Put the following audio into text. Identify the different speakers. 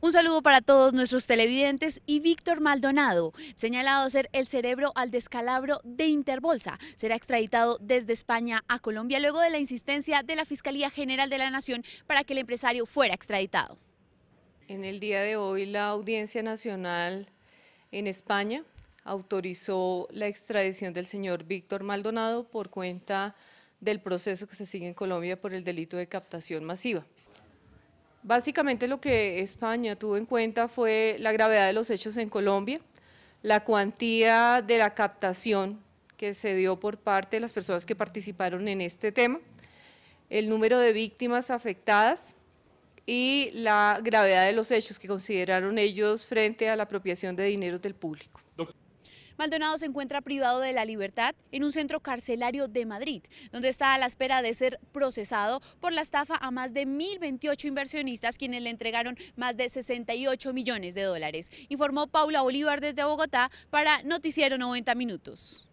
Speaker 1: Un saludo para todos nuestros televidentes y Víctor Maldonado, señalado ser el cerebro al descalabro de Interbolsa, será extraditado desde España a Colombia luego
Speaker 2: de la insistencia de la
Speaker 1: Fiscalía General de la Nación para que el empresario fuera extraditado.
Speaker 2: En el día de hoy la Audiencia Nacional en España autorizó la extradición del señor Víctor Maldonado por cuenta del proceso que se sigue en Colombia por el delito de captación masiva. Básicamente lo que España tuvo en cuenta fue la gravedad de los hechos en Colombia, la cuantía de la captación que se dio por parte de las personas que participaron en este tema, el número de víctimas afectadas y la gravedad de los hechos que consideraron ellos frente a la apropiación de dinero del público.
Speaker 1: Maldonado se encuentra privado de la libertad en un centro carcelario de Madrid, donde está a la espera de ser procesado por la estafa a más de 1.028 inversionistas quienes le entregaron más de 68 millones de dólares, informó Paula Bolívar desde Bogotá para Noticiero 90 Minutos.